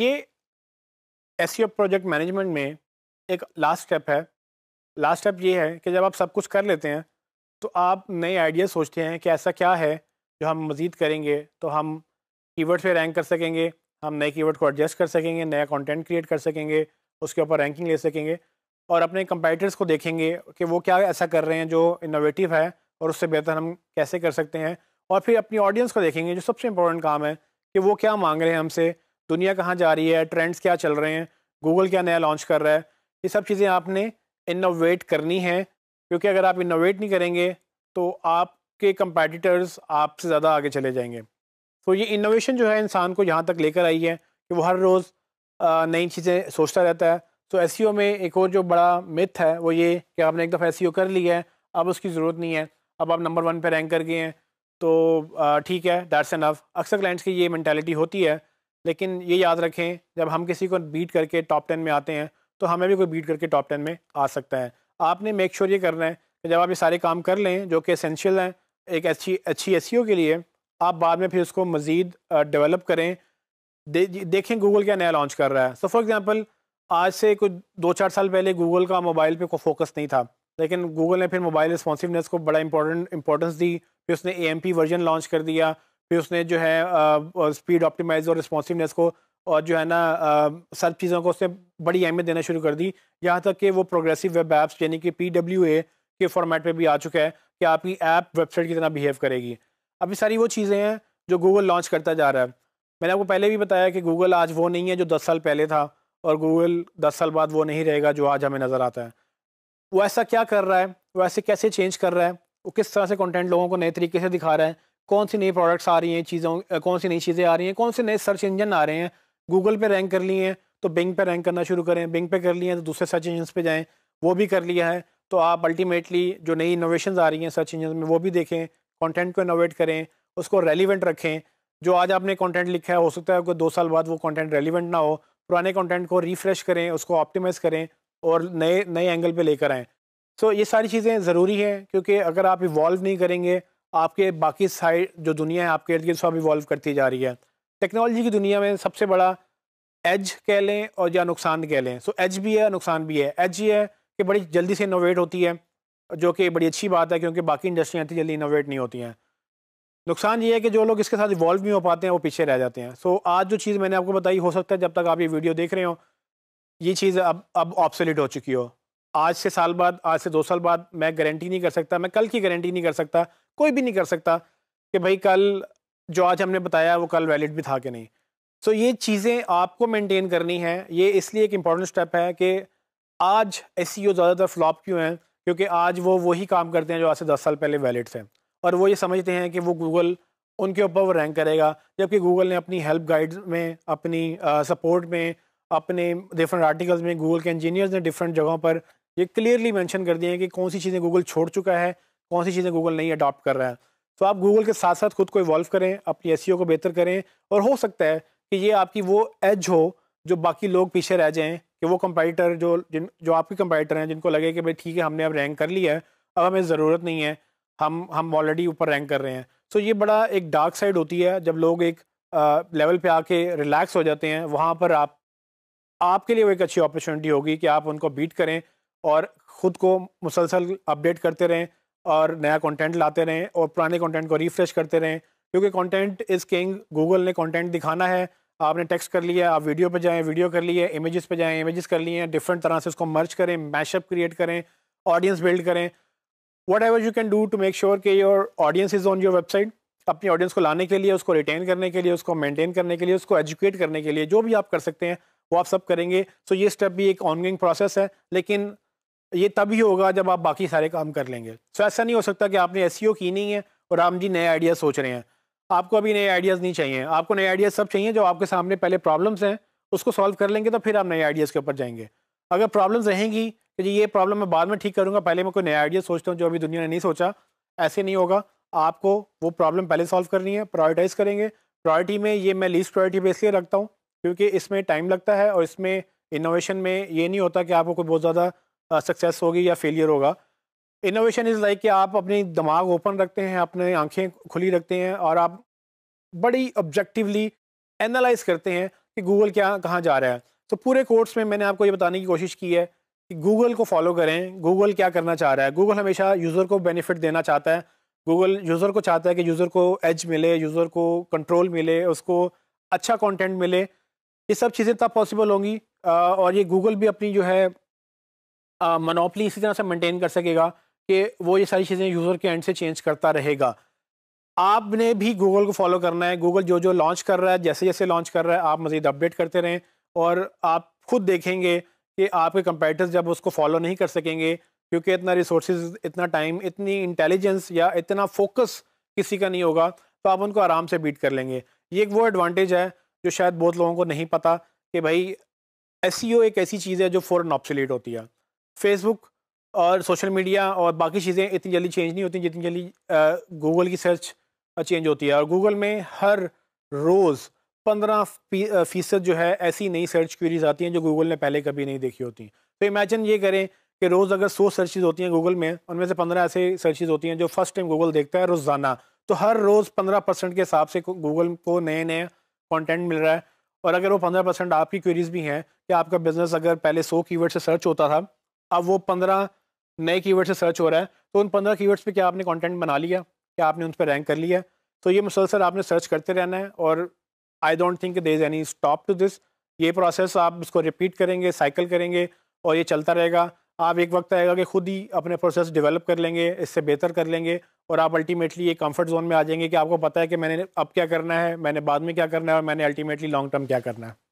ये S project management में एक लास्ट स्टेप है लास्ट स्टेप ये है कि जब आप सब कुछ कर लेते हैं तो आप नए आइडिया सोचते हैं कि ऐसा क्या है जो हम मज़ीद करेंगे तो हम कीवर्ड पे रैंक कर सकेंगे हम नए कीवर्ड को एडजस्ट कर सकेंगे नया कंटेंट क्रिएट कर सकेंगे उसके ऊपर रैंकिंग ले सकेंगे और अपने कंपेटर्स को देखेंगे कि वो क्या ऐसा कर रहे हैं जो इनोवेटिव है और उससे बेहतर हम कैसे कर सकते हैं और फिर अपनी ऑडियंस को देखेंगे जो सबसे इम्पोर्टेंट काम है कि वो क्या मांग रहे हैं हमसे दुनिया कहाँ जा रही है ट्रेंड्स क्या चल रहे हैं गूगल क्या नया लॉन्च कर रहा है ये सब चीज़ें आपने इनोवेट करनी है क्योंकि अगर आप इनोवेट नहीं करेंगे तो आपके कंपेटिटर्स आपसे ज़्यादा आगे चले जाएंगे तो ये इनोवेशन जो है इंसान को यहाँ तक लेकर आई है कि वो हर रोज़ नई चीज़ें सोचता रहता है तो एस e में एक और जो बड़ा मिथ है वो ये कि आपने एक दफ़ा एस e कर लिया है अब उसकी ज़रूरत नहीं है अब आप नंबर वन पर रैंक कर गए हैं तो ठीक है दैट्स एनफ अक्सर क्लाइंट्स की ये मैंटेलिटी होती है लेकिन ये याद रखें जब हम किसी को बीट करके टॉप टेन में आते हैं तो हमें भी कोई बीट करके टॉप टेन में आ सकता है आपने मेक श्योर sure ये करना है कि जब आप ये सारे काम कर लें जो कि असेंशियल हैं एक अच्छी अच्छी एस e के लिए आप बाद में फिर उसको मज़ीद डेवलप करें दे, देखें गूगल क्या नया लॉन्च कर रहा है सो फॉर एग्ज़ाम्पल आज से कुछ दो चार साल पहले गूगल का मोबाइल पर कोई फोकस नहीं था लेकिन गूगल ने फिर मोबाइल रिस्पॉन्सिवनेस को बड़ा इंपॉर्टेंट इंपॉर्टेंस दी फिर उसने ए वर्जन लॉन्च कर दिया फिर उसने जो है स्पीड ऑप्टिमाइज और रिस्पॉन्सिवनेस को और जो है ना सब चीज़ों को उसने बड़ी अहमियत देना शुरू कर दी यहाँ तक कि वो प्रोग्रेसिव वेब ऐप्स यानी कि पी डब्ल्यू ए के फॉर्मेट में भी आ चुका है कि आपकी ऐप वेबसाइट की तरह बिहेव करेगी अभी सारी वो चीज़ें हैं जो गूगल लॉन्च करता जा रहा है मैंने आपको पहले भी बताया कि गूगल आज वो नहीं है जो दस साल पहले था और गूगल दस साल बाद वो नहीं रहेगा जो आज हमें नज़र आता है वो ऐसा क्या कर रहा है वो ऐसे कैसे चेंज कर रहा है वो किस तरह से कंटेंट लोगों को नए तरीके से दिखा रहा है कौन सी नई प्रोडक्ट्स आ रही हैं चीज़ों कौन सी नई चीज़ें आ रही हैं कौन से नए सर्च इंजन आ रहे हैं गूगल पे रैंक कर लिए हैं तो बिंग पे रैंक करना शुरू करें बिंग पे कर लिए हैं तो दूसरे सर्च इंजन पे जाएँ वो भी कर लिया है तो आप अल्टीमेटली जो नई इनोवेशन आ रही हैं सर्च इंजन में वो भी देखें कॉन्टेंट को इनोवेट करें उसको रेलिवेंट रखें जो आज आपने कॉन्टेंट लिखा है हो सकता है कोई दो साल बाद वो कॉन्टेंट रेलिवेंट ना हो पुराने कॉन्टेंट को रिफ्रेश करें उसको ऑप्टिमाइज़ करें और नए नए एंगल पर लेकर आएँ सो so, ये सारी चीज़ें ज़रूरी हैं क्योंकि अगर आप इवॉल्व नहीं करेंगे आपके बाकी साइड जो दुनिया है आपके इर्द गिर्द सब इवॉल्व करती जा रही है टेक्नोलॉजी की दुनिया में सबसे बड़ा एज कह लें और या नुकसान कह लें सो एज भी है नुकसान भी है एज ये है कि बड़ी जल्दी से इनोवेट होती है जो कि बड़ी अच्छी बात है क्योंकि बाकी इंडस्ट्रियाँ इतनी जल्दी इनोवेट नहीं होती हैं नुकसान ये है कि जो लोग इसके साथ इवॉल्व नहीं हो पाते हैं वो पीछे रह जाते हैं सो so, आज जो चीज़ मैंने आपको बताई हो सकता है जब तक आप ये वीडियो देख रहे हो ये चीज़ अब अब ऑप्सोलिट हो चुकी हो आज से साल बाद आज से दो साल बाद मैं गारंटी नहीं कर सकता मैं कल की गारंटी नहीं कर सकता कोई भी नहीं कर सकता कि भाई कल जो आज हमने बताया वो कल वैलिड भी था कि नहीं सो so, ये चीज़ें आपको मेंटेन करनी है ये इसलिए एक इम्पॉर्टेंट स्टेप है कि आज एस e ज़्यादातर फ्लॉप क्यों हैं क्योंकि आज वो वही काम करते हैं जो आज से दस साल पहले वैलिड थे और वो ये समझते हैं कि वो गूगल उनके ऊपर वो रैंक करेगा जबकि गूगल ने अपनी हेल्प गाइड में अपनी सपोर्ट में अपने डिफरेंट आर्टिकल्स में गूगल के इंजीनियर्स ने डिफरेंट जगहों पर ये क्लियरली मेंशन कर दिए हैं कि कौन सी चीज़ें गूगल छोड़ चुका है कौन सी चीज़ें गूगल नहीं अडॉप्ट कर रहा है तो आप गूगल के साथ साथ खुद को इवॉल्व करें अपनी एस e को बेहतर करें और हो सकता है कि ये आपकी वो एज हो जो बाकी लोग पीछे रह जाएं कि वो कंपेटिटर जो जिन जो आपके कंपेटिटर हैं जिनको लगे कि भाई ठीक है हमने अब रैंक कर लिया है अब हमें ज़रूरत नहीं है हम हम ऑलरेडी ऊपर रैंक कर रहे हैं सो तो ये बड़ा एक डार्क साइड होती है जब लोग एक आ, लेवल पे आके रिलैक्स हो जाते हैं वहाँ पर आप आपके लिए वो एक अच्छी अपॉर्चुनिटी होगी कि आप उनको बीट करें और ख़ुद को मुसलसल अपडेट करते रहें और नया कंटेंट लाते रहें और पुराने कंटेंट को रिफ्रेश करते रहें क्योंकि कंटेंट इज़ किंग गूगल ने कंटेंट दिखाना है आपने टेक्स्ट कर लिया आप वीडियो पर जाएँ वीडियो कर लिए इमेजेस पर जाएँ इमेजेस कर लिए डिफरेंट तरह से उसको मर्च करें मैशअप क्रिएट करें ऑडियंस बिल्ड करें whatever you can do to make sure कि your audience is on your website अपनी ऑडियंस को लाने के लिए उसको रिटेन करने के लिए उसको मेनटेन करने के लिए उसको एजुकेट करने के लिए जो भी आप कर सकते हैं वो आप सब करेंगे सो so ये स्टेप भी एक ऑनगोइंग प्रोसेस है लेकिन ये तभी होगा जब आप बाकी सारे काम कर लेंगे सो ऐसा नहीं हो सकता कि आपने एस e की नहीं है और राम जी नए आइडियाज़ सोच रहे हैं आपको अभी नए आइडियाज़ नहीं चाहिए आपको नए आइडियाज़ सब चाहिए जो आपके सामने पहले प्रॉब्लम्स हैं उसको सॉल्व कर लेंगे तो फिर आप नए आइडियाज़ के ऊपर जाएंगे अगर प्रॉब्लम्स रहेंगी कि जी ये प्रॉब्लम मैं बाद में ठीक करूँगा पहले मैं कोई नया आइडिया सोचता हूँ जो अभी दुनिया ने नहीं सोचा ऐसे नहीं होगा आपको वो प्रॉब्लम पहले सॉल्व करनी है प्रायोरिटाइज़ करेंगे प्रायोरिटी में ये मैं लीस्ट प्रायोरिटी पर इसलिए रखता हूँ क्योंकि इसमें टाइम लगता है और इसमें इनोवेशन में ये नहीं होता कि आपको कोई बहुत ज़्यादा सक्सेस होगी या फेलियर होगा इनोवेशन इज़ लाइक कि आप अपनी दिमाग ओपन रखते हैं अपने आंखें खुली रखते हैं और आप बड़ी ऑब्जेक्टिवली एनालाइज करते हैं कि गूगल क्या कहाँ जा रहा है तो पूरे कोर्स में मैंने आपको ये बताने की कोशिश की है कि गूगल को फॉलो करें गूगल क्या करना चाह रहा है गूगल हमेशा यूज़र को बेनिफिट देना चाहता है गूगल यूज़र को चाहता है कि यूज़र को एज मिले यूज़र को कंट्रोल मिले उसको अच्छा कंटेंट मिले ये सब चीज़ें तब पॉसिबल होंगी और ये गूगल भी अपनी जो है मनोपली इसी तरह से मेंटेन कर सकेगा कि वो ये सारी चीज़ें यूज़र के एंड से चेंज करता रहेगा आपने भी गूगल को फॉलो करना है गूगल जो जो लॉन्च कर रहा है जैसे जैसे लॉन्च कर रहा है आप मज़ीद अपडेट करते रहें और आप खुद देखेंगे कि आपके कंपेटर्स जब उसको फॉलो नहीं कर सकेंगे क्योंकि इतना रिसोर्स इतना टाइम इतनी इंटेलिजेंस या इतना फोकस किसी का नहीं होगा तो आप उनको आराम से बीट कर लेंगे ये एक वो एडवांटेज है जो शायद बहुत लोगों को नहीं पता कि भाई एस e एक ऐसी चीज़ है जो फ़ौरन ऑप्सिलेट होती है फेसबुक और सोशल मीडिया और बाकी चीज़ें इतनी जल्दी चेंज नहीं होती जितनी जल्दी गूगल की सर्च चेंज होती है और गूगल में हर रोज़ पंद्रह फीसद जो है ऐसी नई सर्च क्वेरीज आती हैं जो गूगल ने पहले कभी नहीं देखी होती तो इमेजिन ये करें कि रोज़ अगर सौ सर्चेज होती हैं गूगल में उनमें से पंद्रह ऐसे सर्चेज होती हैं जो फर्स्ट टाइम गूगल देखता है रोज़ाना तो हर रोज़ पंद्रह परसेंट के हिसाब से गूगल को नए नए कॉन्टेंट मिल रहा है और अगर वो पंद्रह परसेंट आपकी क्वेरीज भी हैं कि आपका बिज़नेस अगर पहले सौ कीवर्ड से सर्च होता था अब वो पंद्रह नए कीवर्ड से सर्च हो रहा है तो उन पंद्रह कीवर्ड्स पे क्या आपने कंटेंट बना लिया क्या आपने उन पर रैंक कर लिया तो ये मुसलसल आपने सर्च करते रहना है और I don't think there is any stop to this ये प्रोसेस आप इसको रिपीट करेंगे साइकिल करेंगे और ये चलता रहेगा आप एक वक्त आएगा कि खुद ही अपने प्रोसेस डेवलप कर लेंगे इससे बेहतर कर लेंगे और आप अल्टीमेटली ये कंफर्ट जोन में आ जाएंगे कि आपको पता है कि मैंने अब क्या करना है मैंने बाद में क्या करना है और मैंने अल्टीमेटली लॉन्ग टर्म क्या करना है